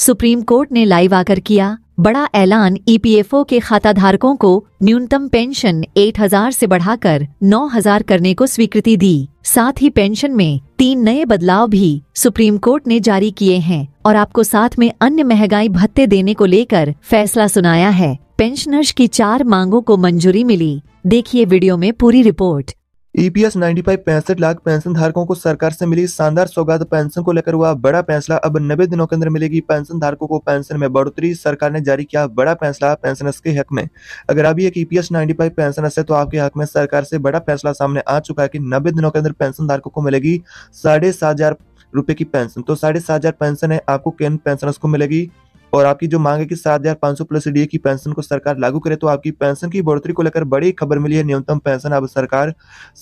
supreme court ने live आकर किया बड़ा ऐलान ईपीएफओ के खाताधारकों को न्यूनतम पेंशन 8000 से बढ़ाकर 9000 करने को स्वीकृति दी साथ ही पेंशन में तीन नए बदलाव भी सुप्रीम कोर्ट ने जारी किए हैं और आपको साथ में अन्य महंगाई भत्ते देने को लेकर फैसला सुनाया है पेंशनर्स की चार मांगों को मंजूरी मिली देखिए वीडियो में पूरी रिपोर्ट ईपीएस e 95 पैंसठ लाख पेंशन धारकों को सरकार से मिली शानदार सौगात पेंशन को लेकर हुआ बड़ा फैसला अब नब्बे दिनों के अंदर मिलेगी पेंशन धारकों को पेंशन में बढ़ोतरी सरकार ने जारी किया बड़ा फैसला पेंशनर्स के हक में अगर अभी एक ईपीएस 95 पेंशनर्स है तो आपके हक में सरकार से बड़ा फैसला सामने आ चुका है कि नब्बे दिनों के अंदर पेंशन धारकों को मिलेगी साढ़े रुपए की पेंशन तो साढ़े पेंशन है आपको किन पेंशनर्स को मिलेगी और आपकी जो मांग है कि सात हजार पांच सौ प्लस डी की पेंशन को सरकार लागू करे तो आपकी पेंशन की बढ़ोतरी को लेकर बड़ी खबर मिली है न्यूनतम पेंशन अब सरकार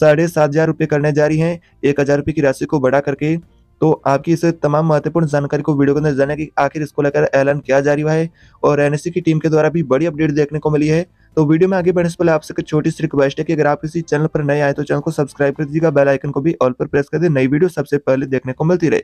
साढ़े सात हजार रुपये करने जा रही है एक हजार रुपये की राशि को बढ़ा करके तो आपकी इस तमाम महत्वपूर्ण जानकारी को वीडियो के अंदर जाने की आखिर इसको लेकर ऐलान किया जा रहा है और एन की टीम के द्वारा भी बड़ी अपडेट देखने को मिली है तो वीडियो में आगे बढ़ने से पहले आपसे एक छोटी सी रिक्वेस्ट है कि अगर आप किसी चैनल पर नए आए तो चैनल को सब्सक्राइब कर दीजिएगा बेल आइकन को भी ऑल पर प्रेस कर दे नई वीडियो सबसे पहले देखने को मिलती रहे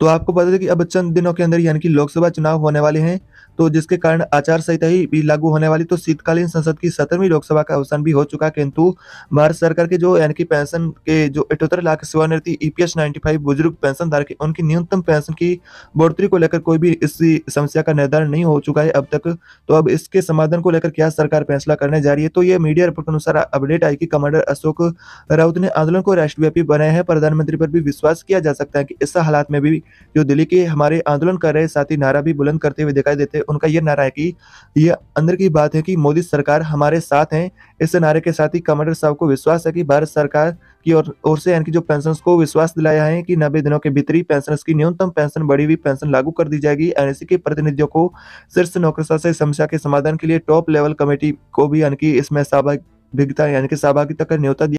तो आपको बता दें कि अब चंद दिनों के अंदर यानी कि लोकसभा चुनाव होने वाले हैं तो जिसके कारण आचार संहिता ही भी लागू होने वाली तो शीतकालीन संसद की सत्रहवीं लोकसभा का अवसर भी हो चुका किंतु भारत सरकार के जो यानी कि पेंशन के जो अठहत्तर लाख सेवानिवृत्ति ईपीएस e 95 बुजुर्ग पेंशन धारक उनकी न्यूनतम पेंशन की बढ़ोतरी को लेकर कोई भी इस समस्या का निर्धारण नहीं हो चुका है अब तक तो अब इसके समाधान को लेकर क्या सरकार फैसला करने जा रही है तो ये मीडिया रिपोर्ट के अनुसार अपडेट आई की कमांडर अशोक राउत ने आंदोलन को राष्ट्रव्यापी बनाया है प्रधानमंत्री पर भी विश्वास किया जा सकता है कि इस हालात में में भी जो दिल्ली के हमारे आंदोलन कर रहे साथी नारा भी बुलंद करते हुए दिखाई देते हैं उनका यह नारा है कि ये अंदर की बात है कि मोदी सरकार हमारे साथ है इस नारे के साथ ही कमांडर साहब को विश्वास है कि भारत सरकार की ओर और, से यानी कि जो पेंशन को विश्वास दिलाया है कि नब्बे दिनों के भीतर ही पेंशन की न्यूनतम पेंशन बढ़ी हुई पेंशन लागू कर दी जाएगी एनएसी के प्रतिनिधियों को शीर्ष नौकरशाह से समस्या के समाधान के लिए टॉप लेवल कमेटी को भी यानी कि इसमें सहभागिता यानी कि सहभागिता का न्योता